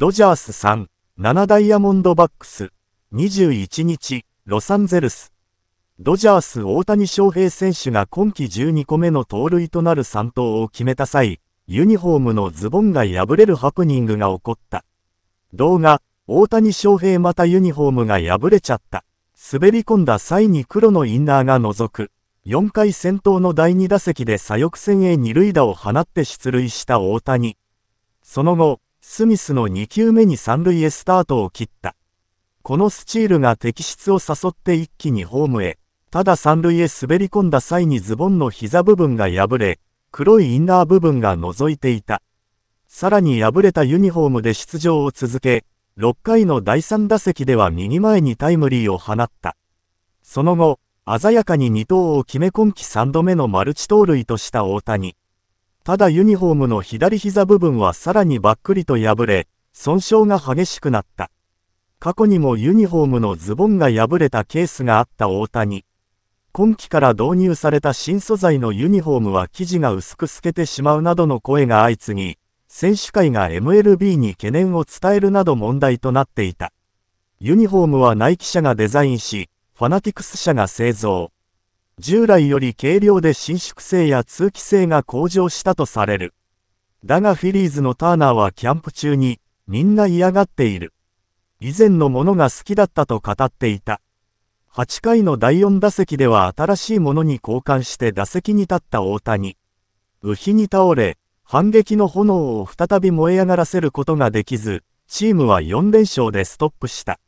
ドジャース3、7ダイヤモンドバックス、21日、ロサンゼルス。ドジャース大谷翔平選手が今季12個目の盗塁となる3投を決めた際、ユニフォームのズボンが破れるハプニングが起こった。動画、大谷翔平またユニフォームが破れちゃった。滑り込んだ際に黒のインナーが覗く。4回戦闘の第2打席で左翼線へ二塁打を放って出塁した大谷。その後、スミスの2球目に三塁へスタートを切った。このスチールが敵質を誘って一気にホームへ、ただ三塁へ滑り込んだ際にズボンの膝部分が破れ、黒いインナー部分が覗いていた。さらに破れたユニフォームで出場を続け、6回の第3打席では右前にタイムリーを放った。その後、鮮やかに2投を決め今季3度目のマルチ盗塁とした大谷。ただユニフォームの左膝部分はさらにばっくりと破れ、損傷が激しくなった。過去にもユニフォームのズボンが破れたケースがあった大谷。今季から導入された新素材のユニフォームは生地が薄く透けてしまうなどの声が相次ぎ、選手会が MLB に懸念を伝えるなど問題となっていた。ユニフォームはナイキ社がデザインし、ファナティクス社が製造。従来より軽量で伸縮性や通気性が向上したとされる。だがフィリーズのターナーはキャンプ中に、みんな嫌がっている。以前のものが好きだったと語っていた。8回の第4打席では新しいものに交換して打席に立った大谷。部品に倒れ、反撃の炎を再び燃え上がらせることができず、チームは4連勝でストップした。